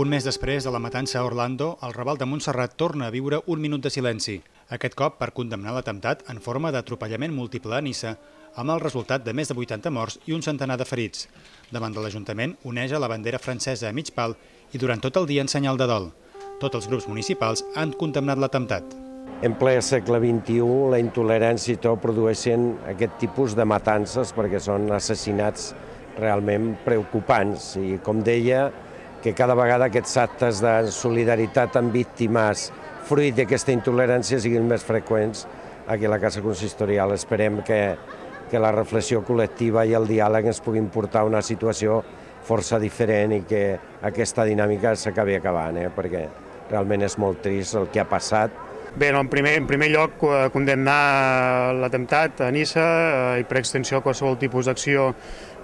Un mes després de la matança a Orlando, el Raval de Montserrat torna a viure un minut de silenci, aquest cop per condemnar l'atemptat en forma d'atropellament múltiple a Nissa, amb el resultat de més de 80 morts i un centenar de ferits. Davant de l'Ajuntament uneix a la bandera francesa a mig pal i durant tot el dia en senyal de dol. Tots els grups municipals han condemnat l'atemptat. En ple segle XXI, la intolerància i tot produeixen aquest tipus de matances perquè són assassinats realment preocupants. I com deia, que cada vegada aquests actes de solidaritat amb víctimes fruit d'aquesta intolerància siguin més freqüents aquí a la Casa Consistorial. Esperem que que la reflexió col·lectiva i el diàleg ens puguin portar a una situació força diferent i que aquesta dinàmica s'acabi acabant, eh? perquè realment és molt trist el que ha passat. Bé, no, en, primer, en primer lloc, eh, condemnar l'atemptat a Nissa eh, i per extensió qualsevol tipus d'acció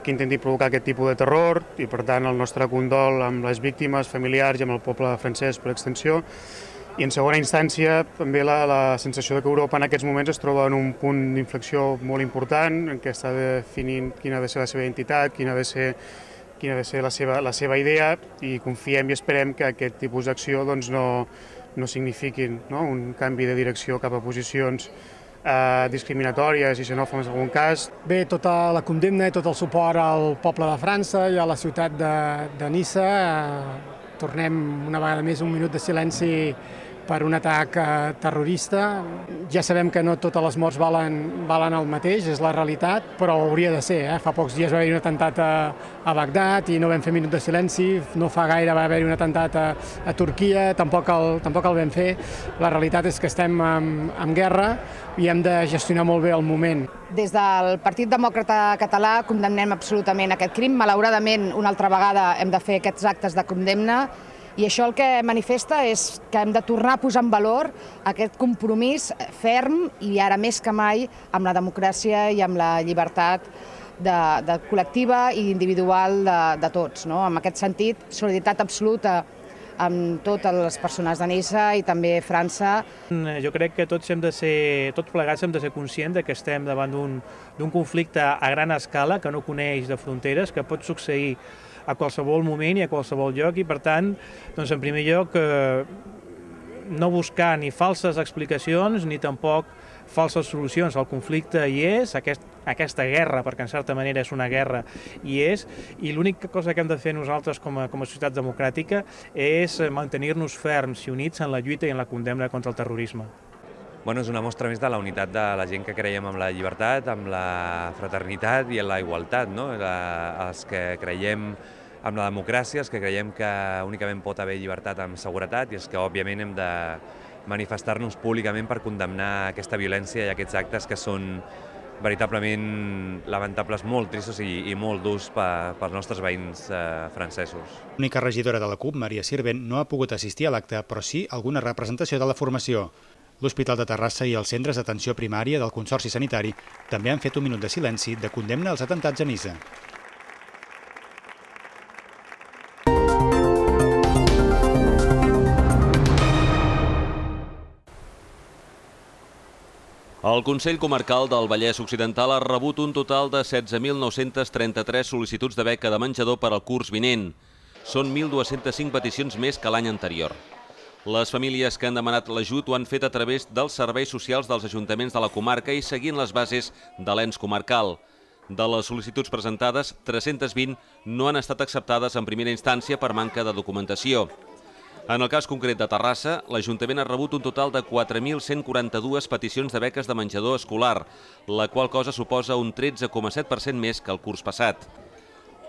que intenti provocar aquest tipus de terror i per tant el nostre condol amb les víctimes familiars i amb el poble francès per extensió i en segona instància, també la, la sensació de que Europa en aquests moments es troba en un punt d'inflexió molt important, en què està definint quina ha de ser la seva identitat, quina ha de ser, quina ha de ser la, seva, la seva idea, i confiem i esperem que aquest tipus d'acció doncs, no, no signifiquin no? un canvi de direcció cap a posicions eh, discriminatòries i xenòfobes en algun cas. Bé, tota la condemna i tot el suport al poble de França i a la ciutat de, de Nissa. Eh, tornem una vegada més un minut de silenci per un atac eh, terrorista. Ja sabem que no totes les morts valen, valen el mateix, és la realitat, però hauria de ser. Eh? Fa pocs dies va haver-hi un atemptat a, a Bagdad i no vam fer minut de silenci, no fa gaire va haver-hi un atemptat a, a Turquia, tampoc el, tampoc el vam fer. La realitat és que estem en, en guerra i hem de gestionar molt bé el moment. Des del Partit Demòcrata Català condemnem absolutament aquest crim. Malauradament, una altra vegada hem de fer aquests actes de condemna i això el que manifesta és que hem de tornar a posar en valor aquest compromís ferm i ara més que mai amb la democràcia i amb la llibertat de, de col·lectiva i individual de, de tots. No? En aquest sentit, solidaritat absoluta amb totes les persones de Nissa i també França. Mm, jo crec que tots hem de ser, tots plegats hem de ser conscients de que estem davant d'un conflicte a gran escala que no coneix de fronteres, que pot succeir a qualsevol moment i a qualsevol lloc i per tant, doncs en primer lloc, eh, no buscar ni falses explicacions ni tampoc falses solucions. El conflicte hi és, aquest, aquesta guerra, perquè en certa manera és una guerra, hi és, i l'única cosa que hem de fer nosaltres com a, com a societat democràtica és mantenir-nos ferms i units en la lluita i en la condemna contra el terrorisme. Bueno, és una mostra més de la unitat de la gent que creiem en la llibertat, amb la fraternitat i en la igualtat, no? La, els que creiem amb la democràcia, els que creiem que únicament pot haver llibertat amb seguretat i els que, òbviament, hem de, manifestar-nos públicament per condemnar aquesta violència i aquests actes que són veritablement lamentables, molt tristos i, i molt durs per, pels nostres veïns eh, francesos. L'única regidora de la CUP, Maria Sirvent, no ha pogut assistir a l'acte, però sí alguna representació de la formació. L'Hospital de Terrassa i els centres d'atenció primària del Consorci Sanitari també han fet un minut de silenci de condemna als atemptats a Nisa. El Consell Comarcal del Vallès Occidental ha rebut un total de 16.933 sol·licituds de beca de menjador per al curs vinent. Són 1.205 peticions més que l'any anterior. Les famílies que han demanat l'ajut ho han fet a través dels serveis socials dels ajuntaments de la comarca i seguint les bases de l'ens comarcal. De les sol·licituds presentades, 320 no han estat acceptades en primera instància per manca de documentació. En el cas concret de Terrassa, l'Ajuntament ha rebut un total de 4.142 peticions de beques de menjador escolar, la qual cosa suposa un 13,7% més que el curs passat.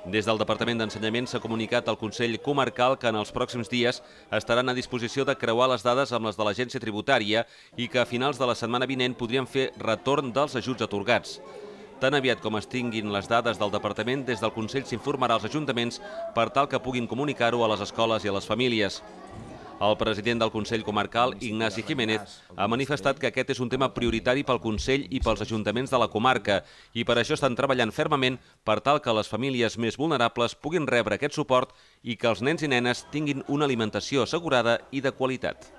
Des del Departament d'Ensenyament s'ha comunicat al Consell Comarcal que en els pròxims dies estaran a disposició de creuar les dades amb les de l'Agència Tributària i que a finals de la setmana vinent podrien fer retorn dels ajuts atorgats. Tan aviat com es tinguin les dades del Departament, des del Consell s'informarà als ajuntaments per tal que puguin comunicar-ho a les escoles i a les famílies. El president del Consell Comarcal, Ignasi Jiménez, ha manifestat que aquest és un tema prioritari pel Consell i pels ajuntaments de la comarca i per això estan treballant fermament per tal que les famílies més vulnerables puguin rebre aquest suport i que els nens i nenes tinguin una alimentació assegurada i de qualitat.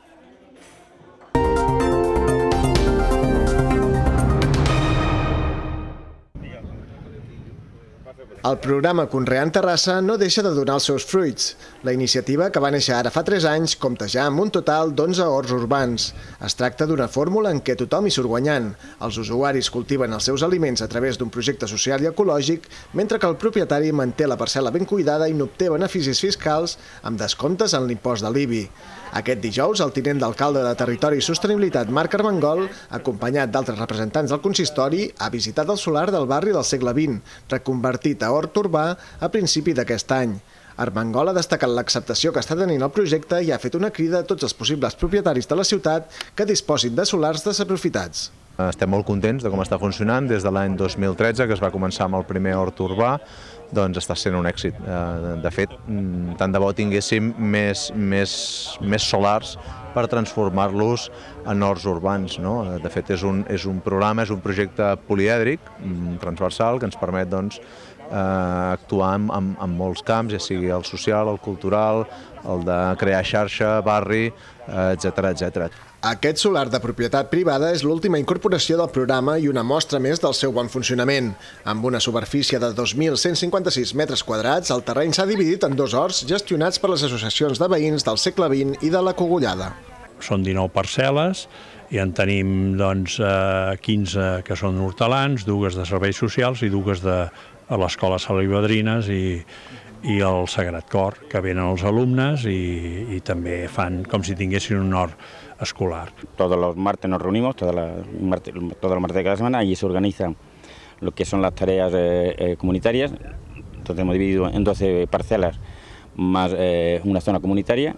El programa Conreant Terrassa no deixa de donar els seus fruits. La iniciativa, que va néixer ara fa 3 anys, compta ja amb un total d'11 horts urbans. Es tracta d'una fórmula en què tothom hi surt guanyant. Els usuaris cultiven els seus aliments a través d'un projecte social i ecològic, mentre que el propietari manté la parcel·la ben cuidada i n'obté beneficis fiscals amb descomptes en l'impost de l'IBI. Aquest dijous, el tinent d'alcalde de Territori i Sostenibilitat, Marc Armengol, acompanyat d'altres representants del consistori, ha visitat el solar del barri del segle XX, reconvertit a d'Hort Hort Urbà a principi d'aquest any. Armengol ha destacat l'acceptació que està tenint el projecte i ha fet una crida a tots els possibles propietaris de la ciutat que disposin de solars desaprofitats. Estem molt contents de com està funcionant des de l'any 2013, que es va començar amb el primer hort urbà, doncs està sent un èxit. Eh, de fet, mm, tant de bo tinguéssim més, més, més solars per transformar-los en horts urbans. No? De fet, és un, és un programa, és un projecte polièdric, mm, transversal, que ens permet doncs, eh, actuar en, en, en molts camps, ja sigui el social, el cultural, el de crear xarxa, barri, etc eh, etc. Aquest solar de propietat privada és l'última incorporació del programa i una mostra més del seu bon funcionament. Amb una superfície de 2.156 metres quadrats, el terreny s'ha dividit en dos horts gestionats per les associacions de veïns del segle XX i de la Cogullada. Són 19 parcel·les, i en tenim doncs, 15 eh, que són hortelans, dues de serveis socials i dues de, a l'Escola Sala i Badrines i, i el Sagrat Cor, que venen els alumnes i, i també fan com si tinguessin un honor escolar. Todos los martes nos reunimos, todos los, todos los martes de cada semana, allí se organizan lo que son las tareas eh, eh comunitarias, entonces hemos dividido en 12 parcelas más eh, una zona comunitaria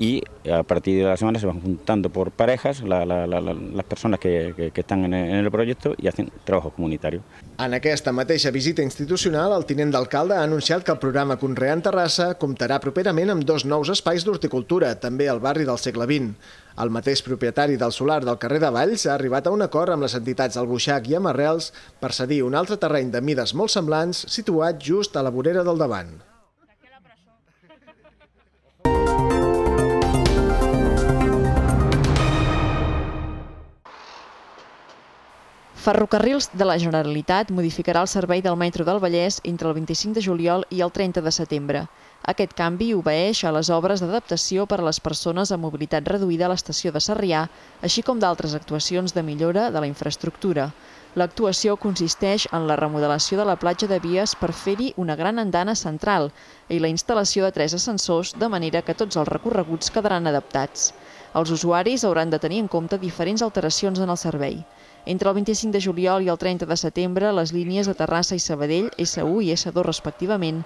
y a partir de la semana se van juntando por parejas la, la, la, las persones que, que, que estan en el projecte i hacen trabajo comunitari. En aquesta mateixa visita institucional, el tinent d'alcalde ha anunciat que el programa Conrear en Terrassa comptarà properament amb dos nous espais d'horticultura, també al barri del segle XX. El mateix propietari del solar del carrer de Valls ha arribat a un acord amb les entitats del Buixac i Amarrels per cedir un altre terreny de mides molt semblants situat just a la vorera del davant. Ferrocarrils de la Generalitat modificarà el servei del metro del Vallès entre el 25 de juliol i el 30 de setembre. Aquest canvi obeeix a les obres d'adaptació per a les persones amb mobilitat reduïda a l'estació de Sarrià, així com d'altres actuacions de millora de la infraestructura. L'actuació consisteix en la remodelació de la platja de vies per fer-hi una gran andana central i la instal·lació de tres ascensors de manera que tots els recorreguts quedaran adaptats. Els usuaris hauran de tenir en compte diferents alteracions en el servei. Entre el 25 de juliol i el 30 de setembre, les línies de Terrassa i Sabadell, S1 i S2 respectivament,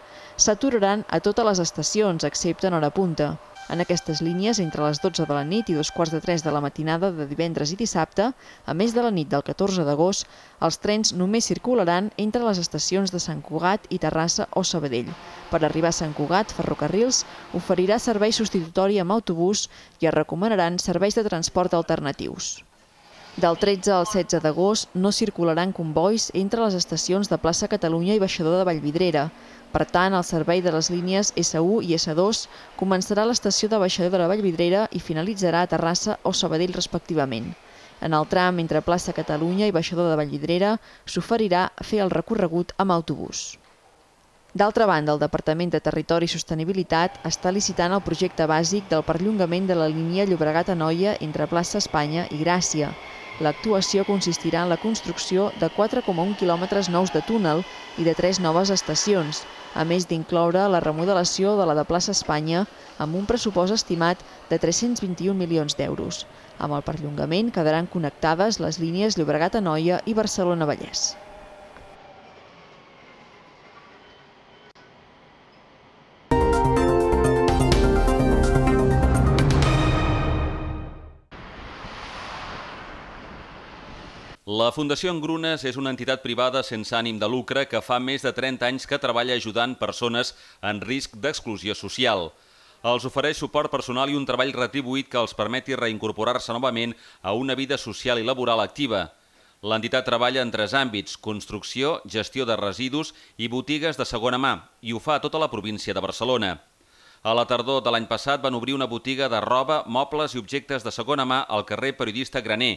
s'aturaran a totes les estacions, excepte en hora punta. En aquestes línies, entre les 12 de la nit i dos quarts de 3 de la matinada de divendres i dissabte, a més de la nit del 14 d'agost, els trens només circularan entre les estacions de Sant Cugat i Terrassa o Sabadell. Per arribar a Sant Cugat, Ferrocarrils oferirà servei substitutori amb autobús i es recomanaran serveis de transport alternatius. Del 13 al 16 d'agost no circularan convois entre les estacions de plaça Catalunya i Baixador de Vallvidrera. Per tant, el servei de les línies S1 i S2 començarà a l'estació de Baixador de la Vallvidrera i finalitzarà a Terrassa o Sabadell respectivament. En el tram entre plaça Catalunya i Baixador de Vallvidrera s'oferirà fer el recorregut amb autobús. D'altra banda, el Departament de Territori i Sostenibilitat està licitant el projecte bàsic del perllongament de la línia Llobregat-Anoia entre plaça Espanya i Gràcia, L'actuació consistirà en la construcció de 4,1 quilòmetres nous de túnel i de tres noves estacions, a més d'incloure la remodelació de la de plaça Espanya amb un pressupost estimat de 321 milions d'euros. Amb el perllongament quedaran connectades les línies Llobregat-Anoia i Barcelona-Vallès. La Fundació Engrunes és una entitat privada sense ànim de lucre que fa més de 30 anys que treballa ajudant persones en risc d'exclusió social. Els ofereix suport personal i un treball retribuït que els permeti reincorporar-se novament a una vida social i laboral activa. L'entitat treballa en tres àmbits, construcció, gestió de residus i botigues de segona mà, i ho fa a tota la província de Barcelona. A la tardor de l'any passat van obrir una botiga de roba, mobles i objectes de segona mà al carrer Periodista Graner,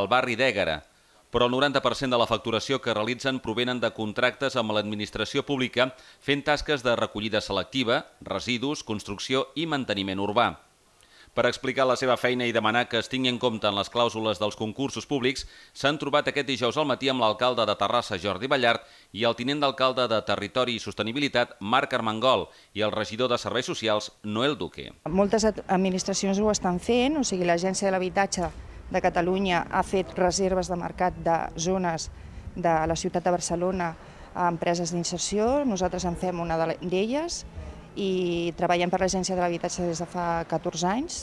al barri d'Ègara, però el 90% de la facturació que realitzen provenen de contractes amb l'administració pública fent tasques de recollida selectiva, residus, construcció i manteniment urbà. Per explicar la seva feina i demanar que es tingui en compte en les clàusules dels concursos públics, s'han trobat aquest dijous al matí amb l'alcalde de Terrassa, Jordi Ballart, i el tinent d'alcalde de Territori i Sostenibilitat, Marc Armengol, i el regidor de Serveis Socials, Noel Duque. Moltes administracions ho estan fent, o sigui, l'Agència de l'Habitatge de Catalunya ha fet reserves de mercat de zones de la ciutat de Barcelona a empreses d'inserció. Nosaltres en fem una d'elles i treballem per l'Agència de l'Habitatge des de fa 14 anys.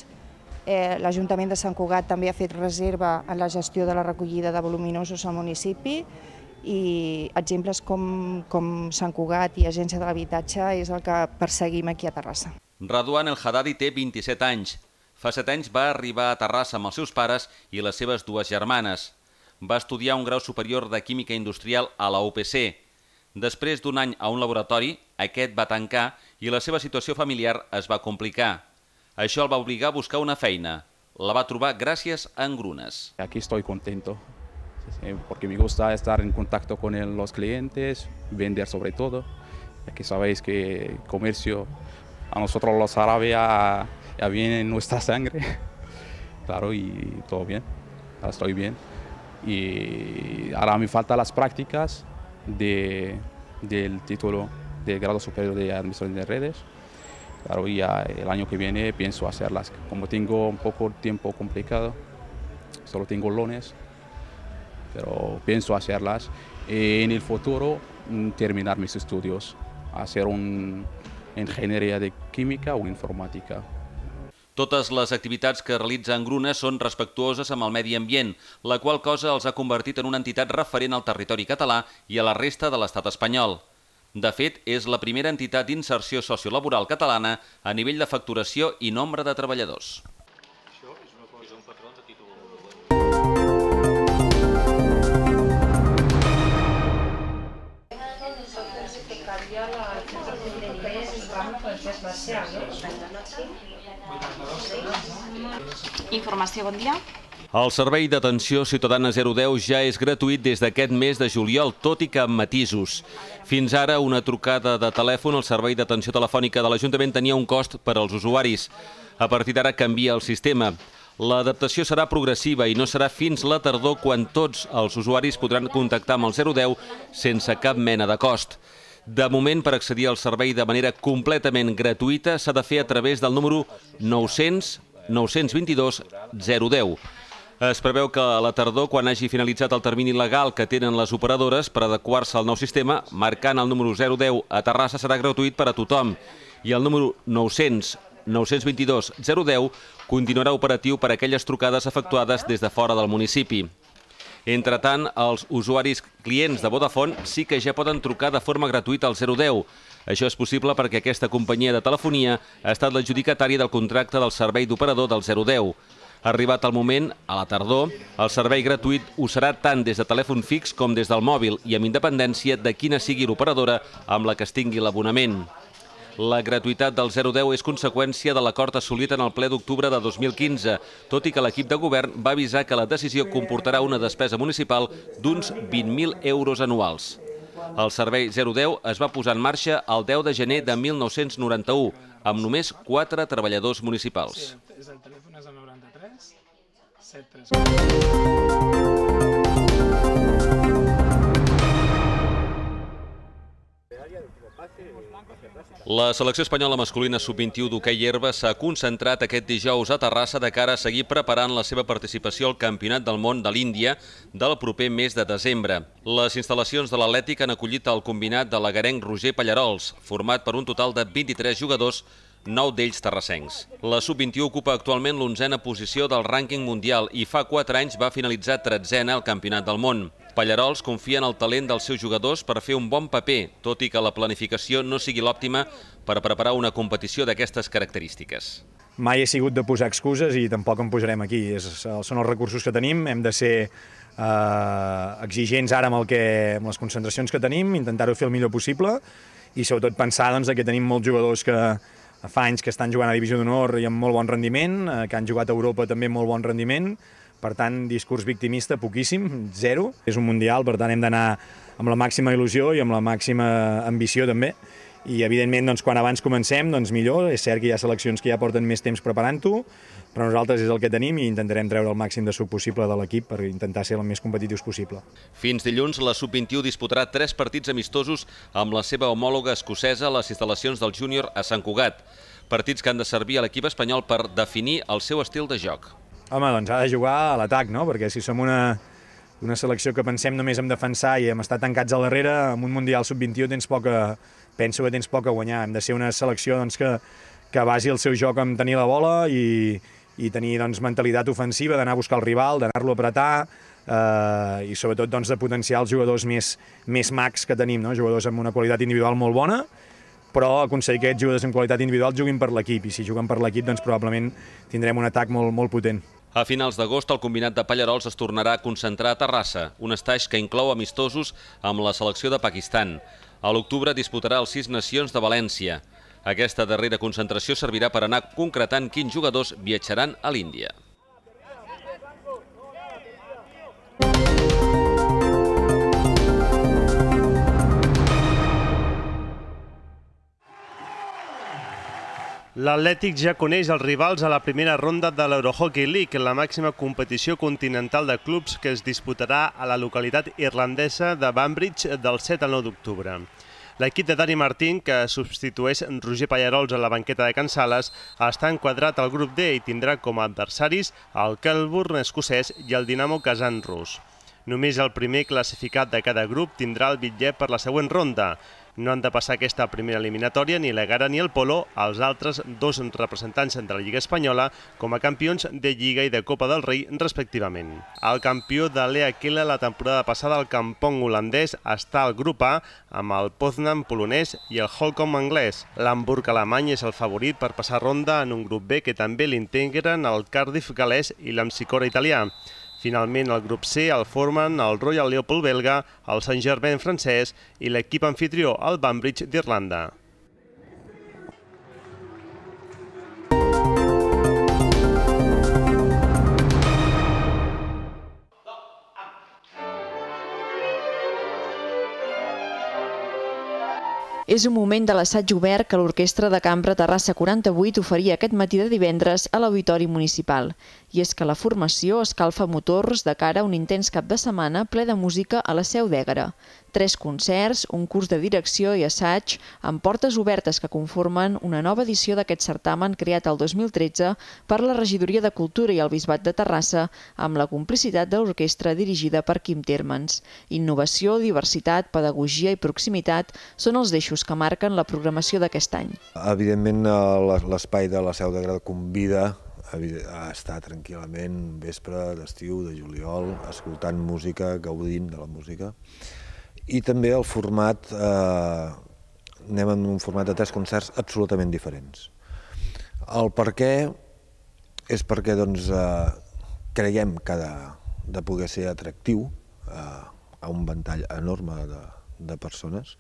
Eh, L'Ajuntament de Sant Cugat també ha fet reserva en la gestió de la recollida de voluminosos al municipi i exemples com, com Sant Cugat i Agència de l'Habitatge és el que perseguim aquí a Terrassa. Raduan El Haddadi té 27 anys, Fa set anys va arribar a Terrassa amb els seus pares i les seves dues germanes. Va estudiar un grau superior de química industrial a la UPC. Després d'un any a un laboratori, aquest va tancar i la seva situació familiar es va complicar. Això el va obligar a buscar una feina. La va trobar gràcies a engrunes. Aquí estoy contento, eh, porque me gusta estar en contacto con los clientes, vender sobre todo. Aquí sabéis que comercio, a nosotros los árabes, ya viene nuestra sangre. claro, y todo bien, ahora estoy bien. Y ahora me faltan las prácticas del título de grado superior de administración de redes. Claro, y ya el año que viene pienso hacerlas. Como tengo un poco tiempo complicado, solo tengo lunes, pero pienso hacerlas. en el futuro, mm, terminar mis estudios, hacer un ingeniería de química o informática. Totes les activitats que realitza en Gruna són respectuoses amb el medi ambient, la qual cosa els ha convertit en una entitat referent al territori català i a la resta de l'estat espanyol. De fet, és la primera entitat d'inserció sociolaboral catalana a nivell de facturació i nombre de treballadors. canviar no? Informació, bon dia. El servei d'atenció ciutadana 010 ja és gratuït des d'aquest mes de juliol, tot i que amb matisos. Fins ara, una trucada de telèfon al servei d'atenció telefònica de l'Ajuntament tenia un cost per als usuaris. A partir d'ara canvia el sistema. L'adaptació serà progressiva i no serà fins la tardor quan tots els usuaris podran contactar amb el 010 sense cap mena de cost. De moment, per accedir al servei de manera completament gratuïta, s'ha de fer a través del número 900 922 010. Es preveu que a la tardor, quan hagi finalitzat el termini legal que tenen les operadores per adequar-se al nou sistema, marcant el número 010 a Terrassa serà gratuït per a tothom i el número 900 922 010 continuarà operatiu per a aquelles trucades efectuades des de fora del municipi tant, els usuaris clients de Vodafone sí que ja poden trucar de forma gratuïta al 010. Això és possible perquè aquesta companyia de telefonia ha estat l'adjudicatària del contracte del servei d'operador del 010. Arribat el moment, a la tardor, el servei gratuït ho serà tant des de telèfon fix com des del mòbil i amb independència de quina sigui l'operadora amb la que es tingui l'abonament. La gratuïtat del 010 és conseqüència de l'acord assolit en el ple d'octubre de 2015, tot i que l'equip de govern va avisar que la decisió comportarà una despesa municipal d'uns 20.000 euros anuals. El servei 010 es va posar en marxa el 10 de gener de 1991, amb només 4 treballadors municipals. el telèfon és el 93 La selecció espanyola masculina sub-21 d'hoquei herba s'ha concentrat aquest dijous a Terrassa de cara a seguir preparant la seva participació al Campionat del Món de l'Índia del proper mes de desembre. Les instal·lacions de l'Atlètic han acollit el combinat de l'agarenc Roger Pallarols, format per un total de 23 jugadors, 9 d'ells terrassencs. La sub-21 ocupa actualment l'onzena posició del rànquing mundial i fa 4 anys va finalitzar tretzena al Campionat del Món. Pallarols confia en el talent dels seus jugadors per fer un bon paper, tot i que la planificació no sigui l'òptima per preparar una competició d'aquestes característiques. Mai he sigut de posar excuses i tampoc en posarem aquí. És, són els recursos que tenim, hem de ser eh, exigents ara amb, el que, amb les concentracions que tenim, intentar-ho fer el millor possible i sobretot pensar doncs, que tenim molts jugadors que fa anys que estan jugant a Divisió d'Honor i amb molt bon rendiment, eh, que han jugat a Europa també amb molt bon rendiment, per tant, discurs victimista poquíssim, zero. És un Mundial, per tant hem d'anar amb la màxima il·lusió i amb la màxima ambició també. I evidentment, doncs, quan abans comencem, doncs millor. És cert que hi ha seleccions que ja porten més temps preparant-ho, però nosaltres és el que tenim i intentarem treure el màxim de suc possible de l'equip per intentar ser el més competitius possible. Fins dilluns, la Sub-21 disputarà tres partits amistosos amb la seva homòloga escocesa a les instal·lacions del júnior a Sant Cugat. Partits que han de servir a l'equip espanyol per definir el seu estil de joc. Home, doncs ha de jugar a l'atac, no? Perquè si som una, una selecció que pensem només en defensar i hem estat tancats al darrere, en un Mundial Sub-21 tens poca... penso que tens poc a guanyar. Hem de ser una selecció doncs, que, que basi el seu joc en tenir la bola i, i tenir doncs, mentalitat ofensiva, d'anar a buscar el rival, d'anar-lo a apretar, eh, i sobretot doncs, de potenciar els jugadors més, més mags que tenim, no? jugadors amb una qualitat individual molt bona, però aconseguir que aquests jugadors amb qualitat individual juguin per l'equip, i si juguen per l'equip, doncs probablement tindrem un atac molt, molt potent. A finals d'agost, el combinat de Pallarols es tornarà a concentrar a Terrassa, un estaix que inclou amistosos amb la selecció de Pakistan. A l'octubre disputarà els sis nacions de València. Aquesta darrera concentració servirà per anar concretant quins jugadors viatjaran a l'Índia. L'Atlètic ja coneix els rivals a la primera ronda de l'Eurohockey League, la màxima competició continental de clubs que es disputarà a la localitat irlandesa de Banbridge del 7 al 9 d'octubre. L'equip de Dani Martín, que substitueix Roger Pallarols a la banqueta de Can Sales, està enquadrat al grup D i tindrà com a adversaris el Kelburn escocès i el Dinamo Kazan rus. Només el primer classificat de cada grup tindrà el bitllet per la següent ronda, no han de passar aquesta primera eliminatòria ni la Gara ni el Polo els altres dos representants de la Lliga Espanyola com a campions de Lliga i de Copa del Rei respectivament. El campió de Lea Kela la temporada passada al Campong holandès està al grup A amb el Poznan polonès i el Holcomb anglès. L'Hamburg alemany és el favorit per passar ronda en un grup B que també l'integren el Cardiff galès i l'Amsicora italià. Finalment, el grup C el formen el Royal Leopold belga, el Saint Germain francès i l'equip anfitrió, el Banbridge d'Irlanda. És un moment de l'assaig obert que l'Orquestra de Cambra Terrassa 48 oferia aquest matí de divendres a l'Auditori Municipal. I és que la formació escalfa motors de cara a un intens cap de setmana ple de música a la Seu d'Ègara tres concerts, un curs de direcció i assaig amb portes obertes que conformen una nova edició d'aquest certamen creat el 2013 per la Regidoria de Cultura i el Bisbat de Terrassa amb la complicitat de l'orquestra dirigida per Quim Termens. Innovació, diversitat, pedagogia i proximitat són els deixos que marquen la programació d'aquest any. Evidentment, eh, l'espai de la Seu de Grada convida a estar tranquil·lament vespre d'estiu, de juliol, escoltant música, gaudint de la música i també el format, eh, anem en un format de tres concerts absolutament diferents. El per què és perquè doncs, eh, creiem que ha de, de poder ser atractiu eh, a un ventall enorme de, de persones.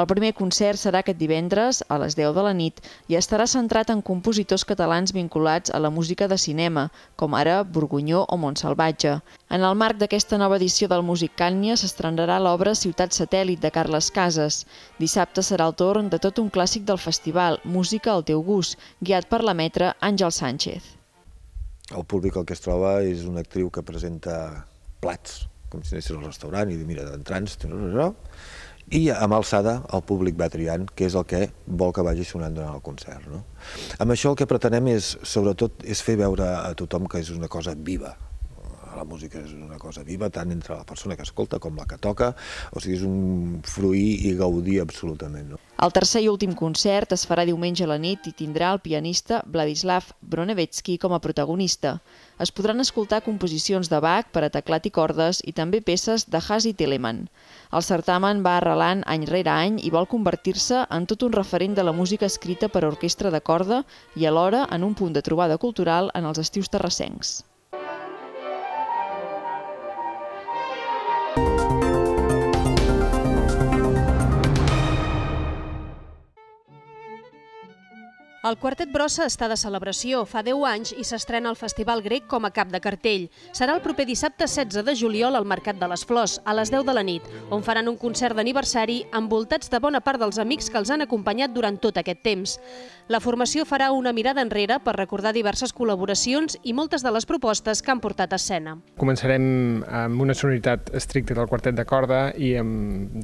El primer concert serà aquest divendres a les 10 de la nit i estarà centrat en compositors catalans vinculats a la música de cinema, com ara Borgunyó o Montsalvatge. En el marc d'aquesta nova edició del Músic Cània s'estrenarà l'obra Ciutat Satèl·lit de Carles Casas. Dissabte serà el torn de tot un clàssic del festival, Música al teu gust, guiat per la metra Àngel Sánchez. El públic el que es troba és una actriu que presenta plats, com si anessis al restaurant i dir, mira, d'entrants, i amb alçada el públic va triant, que és el que vol que vagi sonant durant el concert. No? Amb això el que pretenem és, sobretot, és fer veure a tothom que és una cosa viva, la música és una cosa viva, tant entre la persona que escolta com la que toca, o sigui, és un fruir i gaudir absolutament. No? El tercer i últim concert es farà diumenge a la nit i tindrà el pianista Vladislav Bronevetsky com a protagonista. Es podran escoltar composicions de Bach per a teclat i cordes i també peces de Haas i Telemann. El certamen va arrelant any rere any i vol convertir-se en tot un referent de la música escrita per a orquestra de corda i alhora en un punt de trobada cultural en els estius terrassencs. El Quartet Brossa està de celebració fa 10 anys i s'estrena al Festival Grec com a cap de cartell. Serà el proper dissabte 16 de juliol al Mercat de les Flors, a les 10 de la nit, on faran un concert d'aniversari envoltats de bona part dels amics que els han acompanyat durant tot aquest temps. La formació farà una mirada enrere per recordar diverses col·laboracions i moltes de les propostes que han portat a escena. Començarem amb una sonoritat estricta del quartet de corda i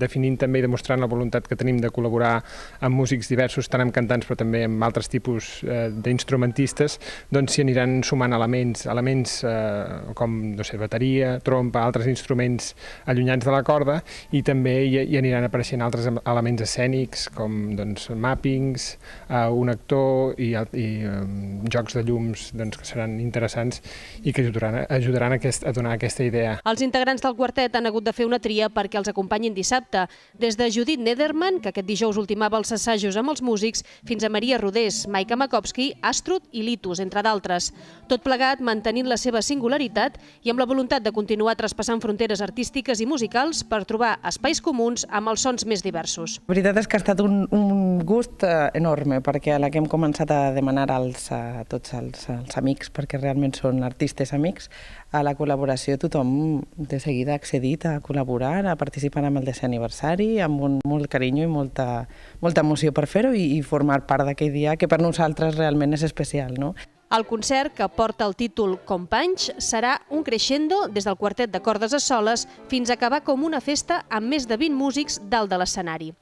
definint també i demostrant la voluntat que tenim de col·laborar amb músics diversos, tant amb cantants però també amb altres tipus tipus eh, d'instrumentistes, doncs s'hi aniran sumant elements, elements eh, com, no sé, bateria, trompa, altres instruments allunyats de la corda, i també hi, hi aniran apareixent altres elements escènics, com doncs, mappings, eh, un actor i, i eh, jocs de llums doncs, que seran interessants i que ajudaran, ajudaran a, aquest, a donar aquesta idea. Els integrants del quartet han hagut de fer una tria perquè els acompanyin dissabte, des de Judit Nederman, que aquest dijous ultimava els assajos amb els músics, fins a Maria Rodés, Alex, Maika Makovski, Astrut i Litus, entre d'altres. Tot plegat mantenint la seva singularitat i amb la voluntat de continuar traspassant fronteres artístiques i musicals per trobar espais comuns amb els sons més diversos. La veritat és que ha estat un, un gust eh, enorme, perquè a la que hem començat a demanar als, a tots els, els amics, perquè realment són artistes amics, a la col·laboració tothom de seguida ha accedit a col·laborar, a participar en el desè aniversari, amb un, molt carinyo i molta, molta emoció per fer-ho i, i formar part d'aquell dia que per nosaltres realment és especial. No? El concert, que porta el títol Companys, serà un crescendo des del quartet de cordes a soles fins a acabar com una festa amb més de 20 músics dalt de l'escenari.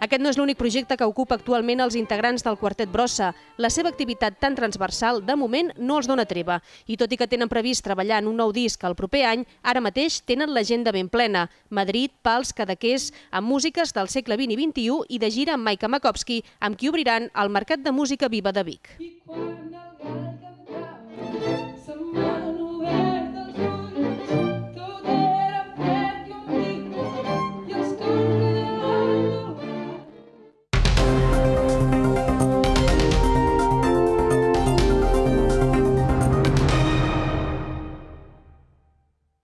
Aquest no és l'únic projecte que ocupa actualment els integrants del Quartet Brossa. La seva activitat tan transversal, de moment, no els dona treva. I tot i que tenen previst treballar en un nou disc el proper any, ara mateix tenen l'agenda ben plena. Madrid, Pals, Cadaqués, amb músiques del segle XX i XXI i de gira amb Maika Makovski, amb qui obriran el Mercat de Música Viva de Vic. I quan...